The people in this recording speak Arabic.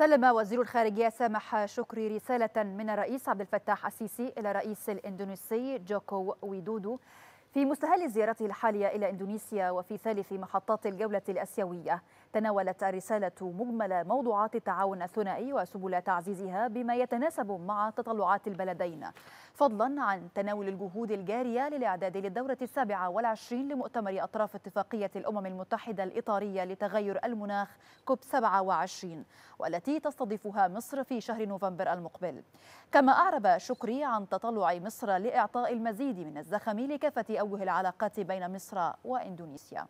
سلم وزير الخارجية سامح شكري رسالة من الرئيس عبد الفتاح السيسي إلى رئيس الإندونيسي جوكو ويدودو في مستهل زيارته الحالية إلى إندونيسيا وفي ثالث محطات الجولة الأسيوية تناولت الرسالة مجمل موضوعات التعاون الثنائي وسبل تعزيزها بما يتناسب مع تطلعات البلدين فضلا عن تناول الجهود الجارية للإعداد للدورة السابعة والعشرين لمؤتمر أطراف اتفاقية الأمم المتحدة الإطارية لتغير المناخ كوب 27 والتي تستضيفها مصر في شهر نوفمبر المقبل كما أعرب شكري عن تطلع مصر لإعطاء المزيد من الزخم لكافة أوجه العلاقات بين مصر وإندونيسيا